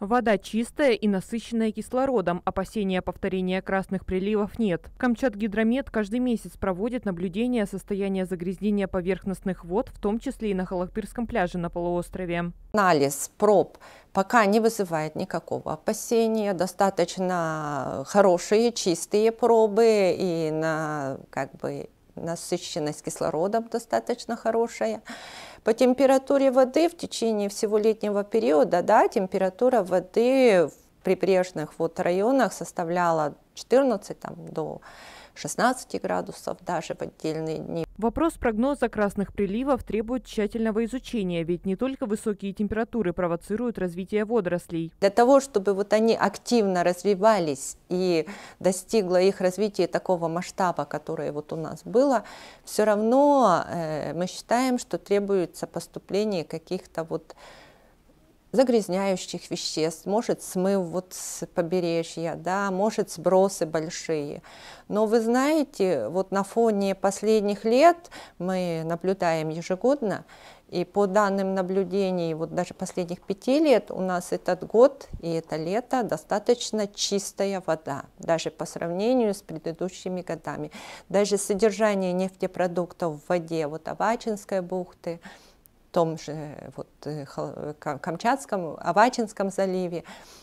Вода чистая и насыщенная кислородом. Опасения повторения красных приливов нет. Камчатгидромет каждый месяц проводит наблюдение состояния загрязнения поверхностных вод, в том числе и на Халахпирском пляже на полуострове. Анализ проб пока не вызывает никакого опасения. Достаточно хорошие, чистые пробы и на как бы насыщенность кислородом достаточно хорошая. По температуре воды в течение всего летнего периода, да, температура воды прибрежных вот районах составляла 14 там, до 16 градусов даже в отдельные дни. Вопрос прогноза красных приливов требует тщательного изучения, ведь не только высокие температуры провоцируют развитие водорослей. Для того, чтобы вот они активно развивались и достигло их развития такого масштаба, которое вот у нас было, все равно э, мы считаем, что требуется поступление каких-то вот загрязняющих веществ, может смыв вот с побережья, да, может сбросы большие. Но вы знаете, вот на фоне последних лет мы наблюдаем ежегодно, и по данным наблюдений, вот даже последних пяти лет, у нас этот год и это лето достаточно чистая вода, даже по сравнению с предыдущими годами. Даже содержание нефтепродуктов в воде вот Авачинской бухты, том же вот, э, э, Камчатском, Авачинском заливе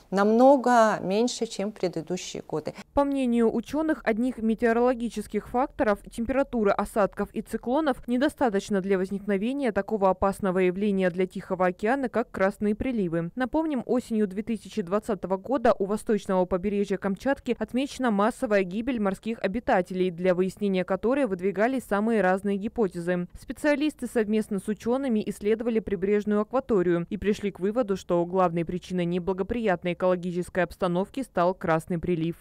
намного меньше, чем в предыдущие годы. По мнению ученых, одних метеорологических факторов, температуры осадков и циклонов недостаточно для возникновения такого опасного явления для Тихого океана, как красные приливы. Напомним, осенью 2020 года у восточного побережья Камчатки отмечена массовая гибель морских обитателей, для выяснения которой выдвигались самые разные гипотезы. Специалисты совместно с учеными исследовали прибрежную акваторию и пришли к выводу, что главной причиной неблагоприятной экологической обстановки стал красный прилив.